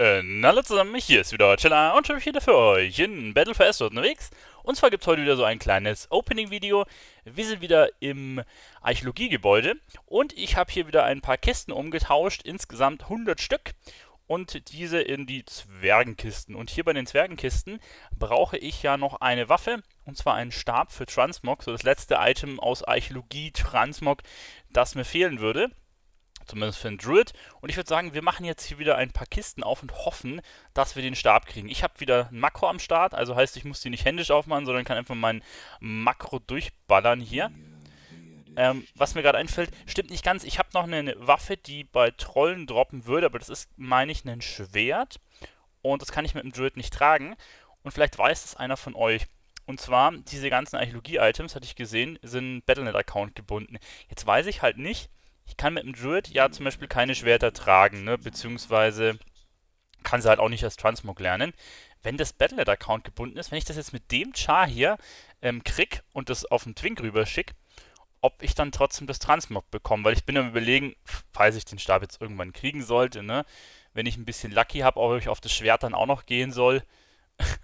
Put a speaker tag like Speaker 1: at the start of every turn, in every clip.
Speaker 1: Und äh, hallo zusammen, hier ist wieder Chilla und ich bin wieder für euch in Battle for Astro unterwegs. Und zwar gibt es heute wieder so ein kleines Opening-Video. Wir sind wieder im Archäologiegebäude und ich habe hier wieder ein paar Kisten umgetauscht, insgesamt 100 Stück. Und diese in die Zwergenkisten. Und hier bei den Zwergenkisten brauche ich ja noch eine Waffe, und zwar einen Stab für Transmog, so das letzte Item aus Archäologie Transmog, das mir fehlen würde. Zumindest für den Druid. Und ich würde sagen, wir machen jetzt hier wieder ein paar Kisten auf und hoffen, dass wir den Stab kriegen. Ich habe wieder ein Makro am Start, also heißt, ich muss die nicht händisch aufmachen, sondern kann einfach mein Makro durchballern hier. Ähm, was mir gerade einfällt, stimmt nicht ganz. Ich habe noch eine Waffe, die bei Trollen droppen würde, aber das ist, meine ich, ein Schwert. Und das kann ich mit dem Druid nicht tragen. Und vielleicht weiß es einer von euch. Und zwar, diese ganzen Archäologie-Items, hatte ich gesehen, sind Battlenet-Account gebunden. Jetzt weiß ich halt nicht, ich kann mit dem Druid ja zum Beispiel keine Schwerter tragen, ne? beziehungsweise kann sie halt auch nicht als Transmog lernen. Wenn das Battlenet-Account gebunden ist, wenn ich das jetzt mit dem Char hier ähm, krieg und das auf den Twink rüber schicke, ob ich dann trotzdem das Transmog bekomme, weil ich bin am überlegen, falls ich den Stab jetzt irgendwann kriegen sollte, ne? wenn ich ein bisschen Lucky habe, ob ich auf das Schwert dann auch noch gehen soll.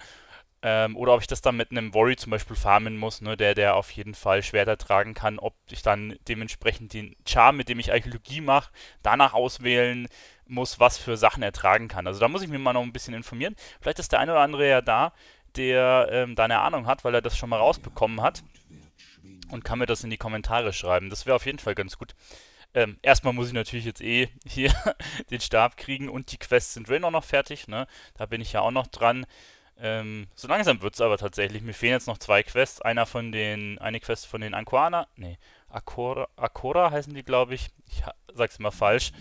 Speaker 1: Ähm, oder ob ich das dann mit einem Worry zum Beispiel farmen muss, ne, der, der auf jeden Fall Schwerter tragen kann, ob ich dann dementsprechend den Charm, mit dem ich Archäologie mache, danach auswählen muss, was für Sachen er tragen kann. Also da muss ich mir mal noch ein bisschen informieren. Vielleicht ist der eine oder andere ja da, der ähm, da eine Ahnung hat, weil er das schon mal rausbekommen hat und kann mir das in die Kommentare schreiben. Das wäre auf jeden Fall ganz gut. Ähm, erstmal muss ich natürlich jetzt eh hier den Stab kriegen und die Quests sind drin auch noch fertig. Ne? Da bin ich ja auch noch dran. Ähm, so langsam wird es aber tatsächlich. Mir fehlen jetzt noch zwei Quests. Einer von den, eine Quest von den Anquana, nee, Akora, Akora heißen die, glaube ich. Ich sag's immer falsch.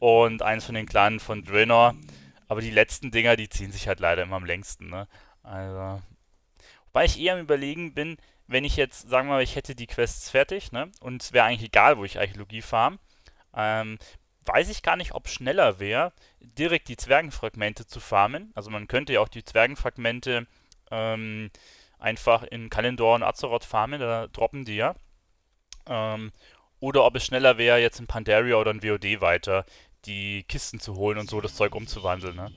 Speaker 1: Und eins von den Clanen von Draenor. Aber die letzten Dinger, die ziehen sich halt leider immer am längsten, ne? Also. Wobei ich eher am überlegen bin, wenn ich jetzt, sagen wir mal, ich hätte die Quests fertig, ne? Und es wäre eigentlich egal, wo ich Archäologie farm. Ähm, weiß ich gar nicht, ob schneller wäre, direkt die Zwergenfragmente zu farmen. Also man könnte ja auch die Zwergenfragmente ähm, einfach in Kalendor und Azeroth farmen, da droppen die ja. Ähm, oder ob es schneller wäre, jetzt in Pandaria oder in WoD weiter die Kisten zu holen und so das Zeug umzuwandeln. Ne?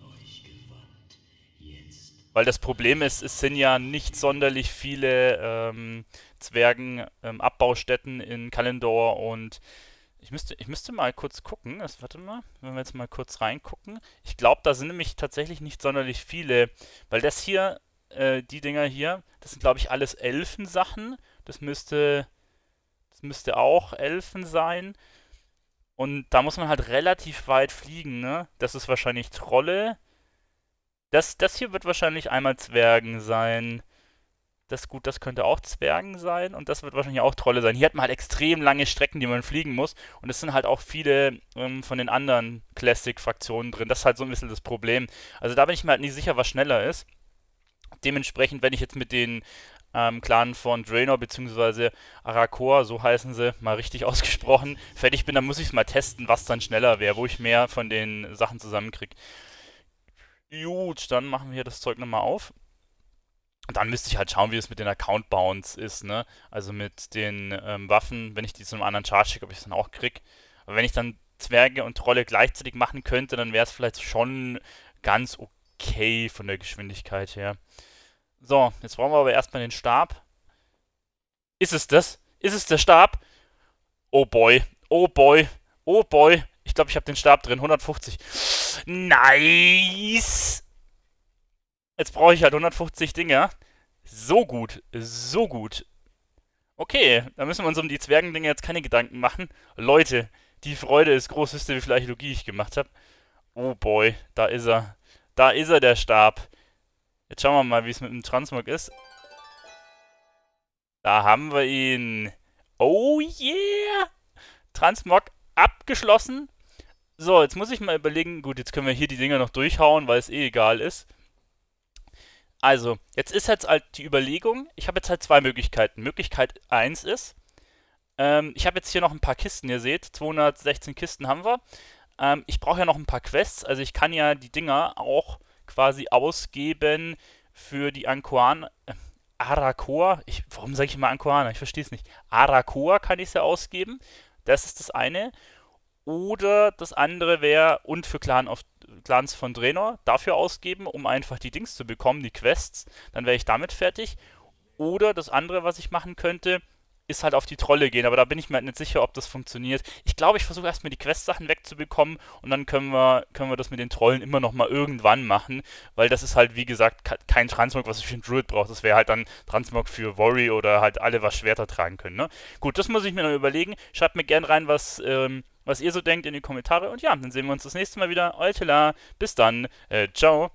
Speaker 1: Weil das Problem ist, es sind ja nicht sonderlich viele ähm, Zwergen-Abbaustätten ähm, in Kalendor und ich müsste, ich müsste mal kurz gucken. Das, warte mal, wenn wir jetzt mal kurz reingucken. Ich glaube, da sind nämlich tatsächlich nicht sonderlich viele. Weil das hier, äh, die Dinger hier, das sind, glaube ich, alles Elfensachen. Das müsste, das müsste auch Elfen sein. Und da muss man halt relativ weit fliegen, ne? Das ist wahrscheinlich Trolle. Das, das hier wird wahrscheinlich einmal Zwergen sein. Das gut, das könnte auch Zwergen sein und das wird wahrscheinlich auch Trolle sein. Hier hat man halt extrem lange Strecken, die man fliegen muss und es sind halt auch viele ähm, von den anderen Classic-Fraktionen drin. Das ist halt so ein bisschen das Problem. Also da bin ich mir halt nicht sicher, was schneller ist. Dementsprechend, wenn ich jetzt mit den ähm, Clan von Draenor bzw. Arakor, so heißen sie, mal richtig ausgesprochen, fertig bin, dann muss ich es mal testen, was dann schneller wäre, wo ich mehr von den Sachen zusammenkriege. Gut, dann machen wir das Zeug nochmal auf. Und dann müsste ich halt schauen, wie es mit den Account Bounds ist, ne? Also mit den ähm, Waffen, wenn ich die zu einem anderen Charge schicke, ob ich es dann auch krieg. Aber wenn ich dann Zwerge und Trolle gleichzeitig machen könnte, dann wäre es vielleicht schon ganz okay von der Geschwindigkeit her. So, jetzt brauchen wir aber erstmal den Stab. Ist es das? Ist es der Stab? Oh boy. Oh boy. Oh boy. Ich glaube, ich habe den Stab drin. 150. Nice! Jetzt brauche ich halt 150 Dinger. So gut, so gut. Okay, da müssen wir uns um die Zwergendinge jetzt keine Gedanken machen. Leute, die Freude ist groß. Wisst ihr, wie viel Archäologie ich gemacht habe? Oh boy, da ist er. Da ist er, der Stab. Jetzt schauen wir mal, wie es mit dem Transmog ist. Da haben wir ihn. Oh yeah! Transmog abgeschlossen. So, jetzt muss ich mal überlegen. Gut, jetzt können wir hier die Dinger noch durchhauen, weil es eh egal ist. Also, jetzt ist jetzt halt die Überlegung, ich habe jetzt halt zwei Möglichkeiten. Möglichkeit 1 ist, ähm, ich habe jetzt hier noch ein paar Kisten, ihr seht, 216 Kisten haben wir. Ähm, ich brauche ja noch ein paar Quests, also ich kann ja die Dinger auch quasi ausgeben für die Ankoan... Äh, Arakoa, ich, warum sage ich immer Ankoan? Ich verstehe es nicht. Arakoa kann ich es ja ausgeben. Das ist das eine. Oder das andere wäre, und für Clan of Glanz von Draenor dafür ausgeben, um einfach die Dings zu bekommen, die Quests. Dann wäre ich damit fertig. Oder das andere, was ich machen könnte, ist halt auf die Trolle gehen, aber da bin ich mir halt nicht sicher, ob das funktioniert. Ich glaube, ich versuche erstmal die Quest-Sachen wegzubekommen und dann können wir, können wir das mit den Trollen immer noch mal irgendwann machen, weil das ist halt, wie gesagt, kein Transmog, was ich für einen Druid brauche. Das wäre halt dann Transmog für Worry oder halt alle, was Schwerter tragen können. Ne? Gut, das muss ich mir noch überlegen. Schreibt mir gerne rein, was, ähm, was ihr so denkt in die Kommentare. Und ja, dann sehen wir uns das nächste Mal wieder. Euer Tela. Bis dann. Äh, ciao.